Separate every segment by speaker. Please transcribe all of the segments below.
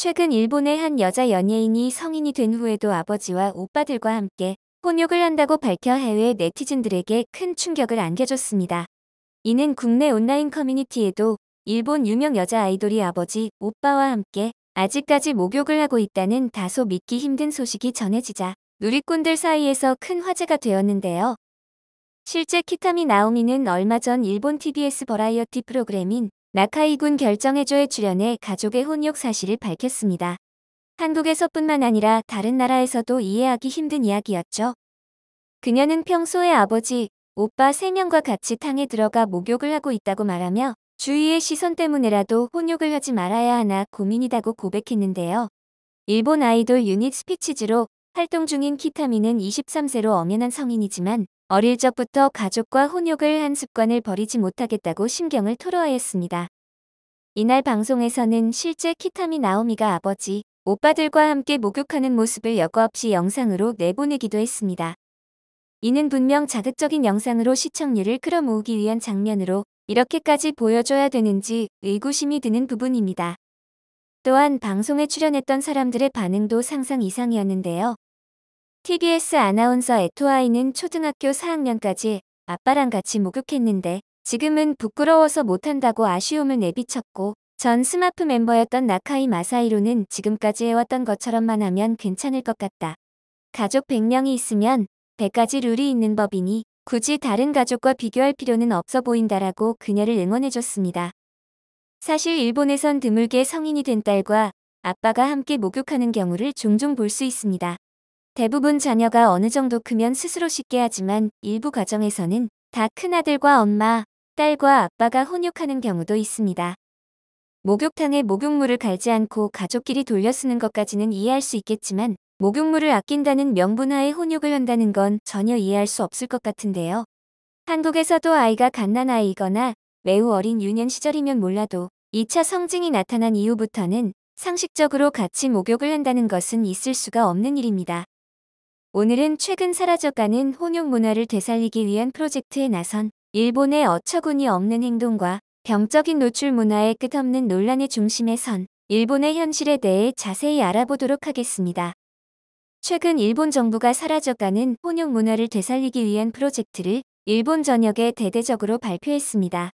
Speaker 1: 최근 일본의 한 여자 연예인이 성인이 된 후에도 아버지와 오빠들과 함께 혼욕을 한다고 밝혀 해외 네티즌들에게 큰 충격을 안겨줬습니다. 이는 국내 온라인 커뮤니티에도 일본 유명 여자 아이돌이 아버지, 오빠와 함께 아직까지 목욕을 하고 있다는 다소 믿기 힘든 소식이 전해지자 누리꾼들 사이에서 큰 화제가 되었는데요. 실제 키타미 나오미는 얼마 전 일본 TBS 버라이어티 프로그램인 나카이군 결정해조에 출연해 가족의 혼욕 사실을 밝혔습니다. 한국에서뿐만 아니라 다른 나라에서도 이해하기 힘든 이야기였죠. 그녀는 평소에 아버지, 오빠 3명과 같이 탕에 들어가 목욕을 하고 있다고 말하며 주위의 시선 때문에라도 혼욕을 하지 말아야 하나 고민이다고 고백했는데요. 일본 아이돌 유닛 스피치즈로 활동 중인 키타미는 23세로 엄연한 성인이지만 어릴 적부터 가족과 혼욕을 한 습관을 버리지 못하겠다고 심경을 토로하였습니다. 이날 방송에서는 실제 키타미 나오미가 아버지, 오빠들과 함께 목욕하는 모습을 여과 없이 영상으로 내보내기도 했습니다. 이는 분명 자극적인 영상으로 시청률을 끌어모으기 위한 장면으로 이렇게까지 보여줘야 되는지 의구심이 드는 부분입니다. 또한 방송에 출연했던 사람들의 반응도 상상 이상이었는데요. TBS 아나운서 에토아이는 초등학교 4학년까지 아빠랑 같이 목욕했는데 지금은 부끄러워서 못한다고 아쉬움을 내비쳤고 전 스마프 멤버였던 나카이 마사이로는 지금까지 해왔던 것처럼만 하면 괜찮을 것 같다. 가족 100명이 있으면 100가지 룰이 있는 법이니 굳이 다른 가족과 비교할 필요는 없어 보인다라고 그녀를 응원해줬습니다. 사실 일본에선 드물게 성인이 된 딸과 아빠가 함께 목욕하는 경우를 종종 볼 수 있습니다. 대부분 자녀가 어느 정도 크면 스스로 쉽게 하지만 일부 가정에서는 다 큰아들과 엄마, 딸과 아빠가 혼욕하는 경우도 있습니다. 목욕탕에 목욕물을 갈지 않고 가족끼리 돌려 쓰는 것까지는 이해할 수 있겠지만 목욕물을 아낀다는 명분하에 혼욕을 한다는 건 전혀 이해할 수 없을 것 같은데요. 한국에서도 아이가 갓난아이거나 매우 어린 유년 시절이면 몰라도 2차 성징이 나타난 이후부터는 상식적으로 같이 목욕을 한다는 것은 있을 수가 없는 일입니다. 오늘은 최근 사라져가는 혼용 문화를 되살리기 위한 프로젝트에 나선 일본의 어처구니 없는 행동과 병적인 노출 문화의 끝없는 논란의 중심에 선 일본의 현실에 대해 자세히 알아보도록 하겠습니다. 최근 일본 정부가 사라져가는 혼용 문화를 되살리기 위한 프로젝트를 일본 전역에 대대적으로 발표했습니다.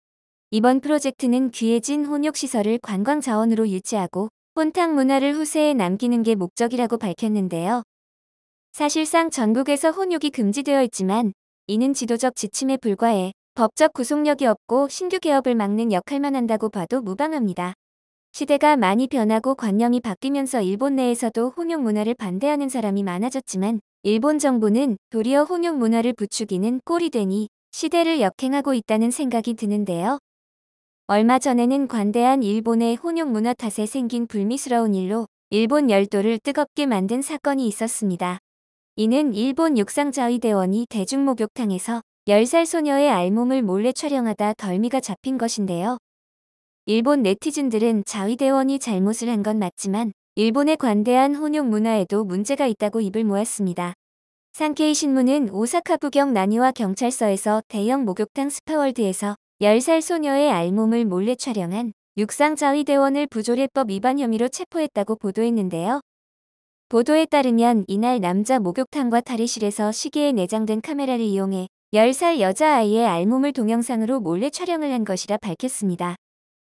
Speaker 1: 이번 프로젝트는 귀해진 혼욕시설을 관광자원으로 유지하고 혼탕 문화를 후세에 남기는 게 목적이라고 밝혔는데요. 사실상 전국에서 혼욕이 금지되어 있지만 이는 지도적 지침에 불과해 법적 구속력이 없고 신규 개업을 막는 역할만 한다고 봐도 무방합니다. 시대가 많이 변하고 관념이 바뀌면서 일본 내에서도 혼용 문화를 반대하는 사람이 많아졌지만 일본 정부는 도리어 혼용 문화를 부추기는 꼴이 되니 시대를 역행하고 있다는 생각이 드는데요. 얼마 전에는 관대한 일본의 혼용 문화 탓에 생긴 불미스러운 일로 일본 열도를 뜨겁게 만든 사건이 있었습니다. 이는 일본 육상자위대원이 대중목욕탕에서 10살 소녀의 알몸을 몰래 촬영하다 덜미가 잡힌 것인데요. 일본 네티즌들은 자위대원이 잘못을 한 건 맞지만 일본의 관대한 혼용 문화에도 문제가 있다고 입을 모았습니다. 산케이 신문은 오사카 부경 나니와 경찰서에서 대형 목욕탕 스파월드에서 10살 소녀의 알몸을 몰래 촬영한 육상 자위대원을 부조리법 위반 혐의로 체포했다고 보도했는데요. 보도에 따르면 이날 남자 목욕탕과 탈의실에서 시계에 내장된 카메라를 이용해 10살 여자아이의 알몸을 동영상으로 몰래 촬영을 한 것이라 밝혔습니다.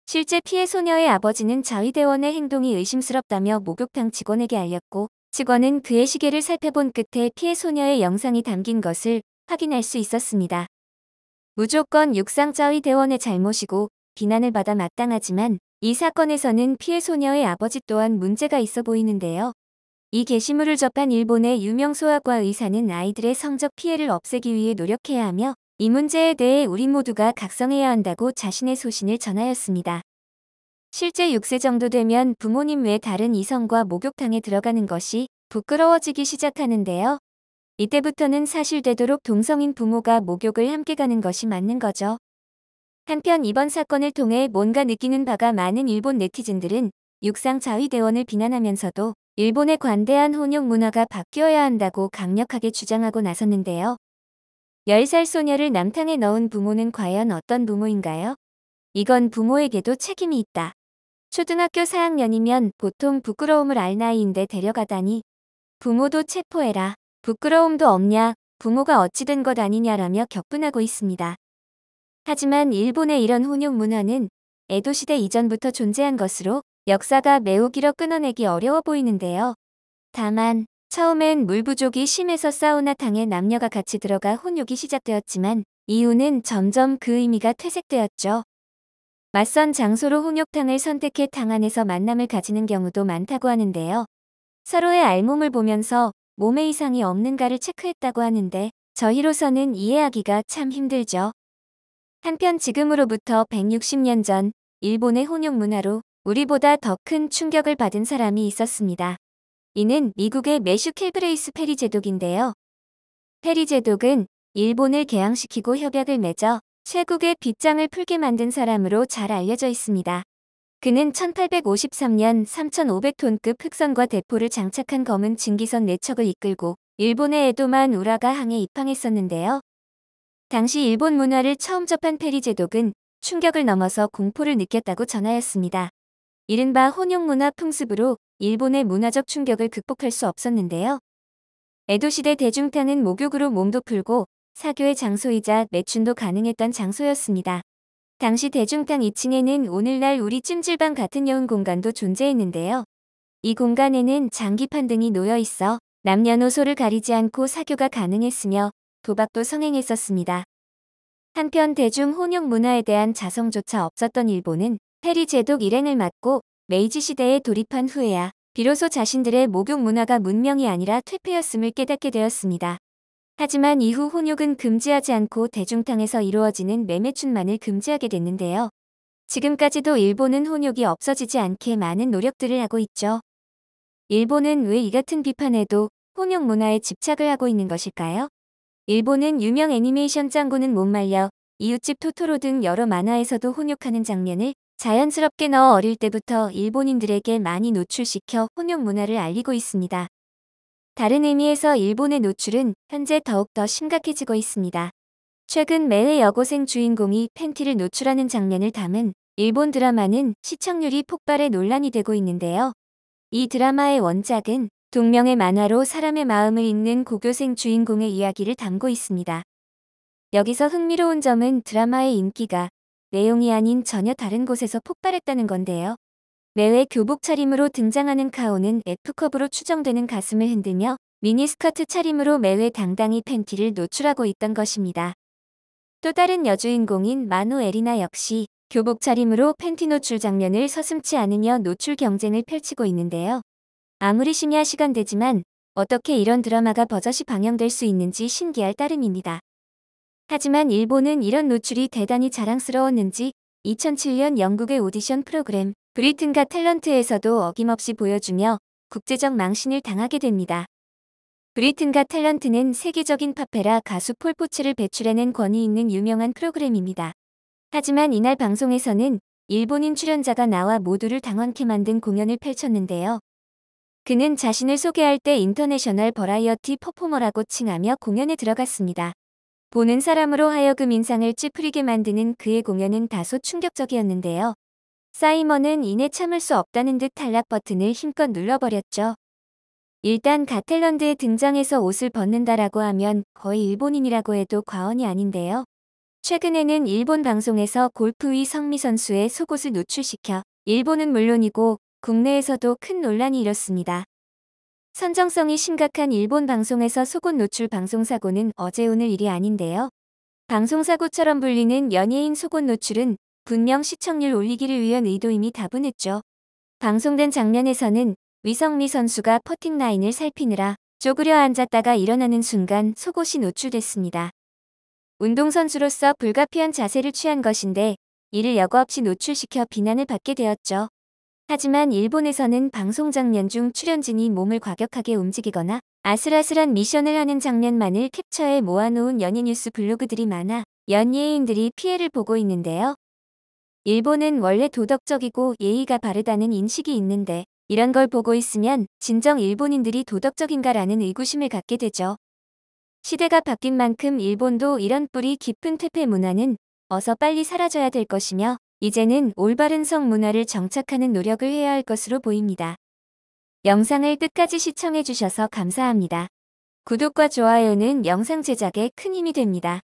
Speaker 1: 실제 피해 소녀의 아버지는 자위대원의 행동이 의심스럽다며 목욕탕 직원에게 알렸고 직원은 그의 시계를 살펴본 끝에 피해 소녀의 영상이 담긴 것을 확인할 수 있었습니다. 무조건 육상자위 대원의 잘못이고 비난을 받아 마땅하지만 이 사건에서는 피해 소녀의 아버지 또한 문제가 있어 보이는데요. 이 게시물을 접한 일본의 유명 소아과 의사는 아이들의 성적 피해를 없애기 위해 노력해야 하며 이 문제에 대해 우리 모두가 각성해야 한다고 자신의 소신을 전하였습니다. 실제 6세 정도 되면 부모님 외 다른 이성과 목욕탕에 들어가는 것이 부끄러워지기 시작하는데요. 이때부터는 사실 되도록 동성인 부모가 목욕을 함께 가는 것이 맞는 거죠. 한편 이번 사건을 통해 뭔가 느끼는 바가 많은 일본 네티즌들은 육상 자위대원을 비난하면서도 일본의 관대한 혼용 문화가 바뀌어야 한다고 강력하게 주장하고 나섰는데요. 10살 소녀를 남탕에 넣은 부모는 과연 어떤 부모인가요? 이건 부모에게도 책임이 있다. 초등학교 4학년이면 보통 부끄러움을 알 나이인데 데려가다니. 부모도 체포해라. 부끄러움도 없냐. 부모가 어찌된 것 아니냐라며 격분하고 있습니다. 하지만 일본의 이런 혼용 문화는 에도시대 이전부터 존재한 것으로 역사가 매우 길어 끊어내기 어려워 보이는데요. 다만 처음엔 물 부족이 심해서 사우나탕에 남녀가 같이 들어가 혼욕이 시작되었지만 이유는 점점 그 의미가 퇴색되었죠. 맞선 장소로 혼욕탕을 선택해 탕 안에서 만남을 가지는 경우도 많다고 하는데요. 서로의 알몸을 보면서 몸에 이상이 없는가를 체크했다고 하는데 저희로서는 이해하기가 참 힘들죠. 한편 지금으로부터 160년 전 일본의 혼용 문화로 우리보다 더 큰 충격을 받은 사람이 있었습니다. 이는 미국의 메슈 킬브레이스 페리 제독인데요. 페리 제독은 일본을 개항시키고 협약을 맺어 최국의 빗장을 풀게 만든 사람으로 잘 알려져 있습니다. 그는 1853년 3,500톤급 흑선과 대포를 장착한 검은 증기선 4척을 이끌고 일본의 에도만 우라가 항에 입항했었는데요. 당시 일본 문화를 처음 접한 페리 제독은 충격을 넘어서 공포를 느꼈다고 전하였습니다. 이른바 혼용문화 풍습으로 일본의 문화적 충격을 극복할 수 없었는데요. 에도시대 대중타은 목욕으로 몸도 풀고 사교의 장소이자 매춘도 가능했던 장소였습니다. 당시 대중탕 2층에는 오늘날 우리 찜질방 같은 여운 공간도 존재했는데요. 이 공간에는 장기판 등이 놓여 있어 남녀노소를 가리지 않고 사교가 가능했으며 도박도 성행했었습니다. 한편 대중 혼용 문화에 대한 자성조차 없었던 일본은 해리 제독 일행을 맡고 메이지 시대에 돌입한 후에야 비로소 자신들의 목욕 문화가 문명이 아니라 퇴폐였음을 깨닫게 되었습니다. 하지만 이후 혼욕은 금지하지 않고 대중탕에서 이루어지는 매매춘만을 금지하게 됐는데요. 지금까지도 일본은 혼욕이 없어지지 않게 많은 노력들을 하고 있죠. 일본은 왜 이 같은 비판에도 혼욕 문화에 집착을 하고 있는 것일까요? 일본은 유명 애니메이션 짱구는 못 말려, 이웃집 토토로 등 여러 만화에서도 혼욕하는 장면을 자연스럽게 넣어 어릴 때부터 일본인들에게 많이 노출시켜 혼용 문화를 알리고 있습니다. 다른 의미에서 일본의 노출은 현재 더욱더 심각해지고 있습니다. 최근 매해 여고생 주인공이 팬티를 노출하는 장면을 담은 일본 드라마는 시청률이 폭발해 논란이 되고 있는데요. 이 드라마의 원작은 동명의 만화로 사람의 마음을 읽는 고교생 주인공의 이야기를 담고 있습니다. 여기서 흥미로운 점은 드라마의 인기가 내용이 아닌 전혀 다른 곳에서 폭발했다는 건데요. 매회 교복 차림으로 등장하는 카오는 F컵으로 추정되는 가슴을 흔들며 미니스커트 차림으로 매회 당당히 팬티를 노출하고 있던 것입니다. 또 다른 여주인공인 마누에리나 역시 교복 차림으로 팬티 노출 장면을 서슴치 않으며 노출 경쟁을 펼치고 있는데요. 아무리 심야 시간되지만 어떻게 이런 드라마가 버젓이 방영될 수 있는지 신기할 따름입니다. 하지만 일본은 이런 노출이 대단히 자랑스러웠는지 2007년 영국의 오디션 프로그램 브리튼과 탤런트에서도 어김없이 보여주며 국제적 망신을 당하게 됩니다. 브리튼과 탤런트는 세계적인 파페라 가수 폴포츠를 배출하는 권위 있는 유명한 프로그램입니다. 하지만 이날 방송에서는 일본인 출연자가 나와 모두를 당황케 만든 공연을 펼쳤는데요. 그는 자신을 소개할 때 인터내셔널 버라이어티 퍼포머라고 칭하며 공연에 들어갔습니다. 보는 사람으로 하여금 인상을 찌푸리게 만드는 그의 공연은 다소 충격적이었는데요. 사이먼은 이내 참을 수 없다는 듯 탈락 버튼을 힘껏 눌러버렸죠. 일단 가텔런드의 등장에서 옷을 벗는다라고 하면 거의 일본인이라고 해도 과언이 아닌데요. 최근에는 일본 방송에서 골프위 성미 선수의 속옷을 노출시켜 일본은 물론이고 국내에서도 큰 논란이 일었습니다. 선정성이 심각한 일본 방송에서 속옷 노출 방송 사고는 어제 오늘 일이 아닌데요. 방송 사고처럼 불리는 연예인 속옷 노출은 분명 시청률 올리기를 위한 의도임이 다분했죠. 방송된 장면에서는 위성미 선수가 퍼팅 라인을 살피느라 쪼그려 앉았다가 일어나는 순간 속옷이 노출됐습니다. 운동선수로서 불가피한 자세를 취한 것인데 이를 여과 없이 노출시켜 비난을 받게 되었죠. 하지만 일본에서는 방송 장면 중 출연진이 몸을 과격하게 움직이거나 아슬아슬한 미션을 하는 장면만을 캡처해 모아놓은 연예 뉴스 블로그들이 많아 연예인들이 피해를 보고 있는데요. 일본은 원래 도덕적이고 예의가 바르다는 인식이 있는데 이런 걸 보고 있으면 진정 일본인들이 도덕적인가라는 의구심을 갖게 되죠. 시대가 바뀐 만큼 일본도 이런 뿌리 깊은 퇴폐 문화는 어서 빨리 사라져야 될 것이며 이제는 올바른 성 문화를 정착하는 노력을 해야 할 것으로 보입니다. 영상을 끝까지 시청해주셔서 감사합니다. 구독과 좋아요는 영상 제작에 큰 힘이 됩니다.